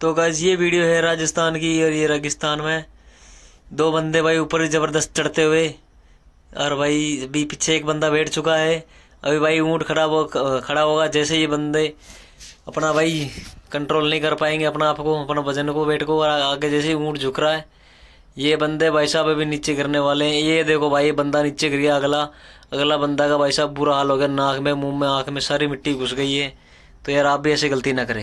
तो गज ये वीडियो है राजस्थान की और ये रेगिस्तान में दो बंदे भाई ऊपर ज़बरदस्त चढ़ते हुए और भाई अभी पीछे एक बंदा बैठ चुका है अभी भाई ऊँट खड़ा हो खड़ा होगा जैसे ये बंदे अपना भाई कंट्रोल नहीं कर पाएंगे अपना आप को अपना वजन को बैठ को और आगे जैसे ऊँट झुक रहा है ये बंदे भाई साहब अभी नीचे गिरने वाले हैं ये देखो भाई ये बंदा नीचे गिर गया अगला अगला बंदा का भाई साहब बुरा हाल हो गया नाक में मुंह में आँख में सारी मिट्टी घुस गई है तो यार आप भी ऐसी गलती ना करें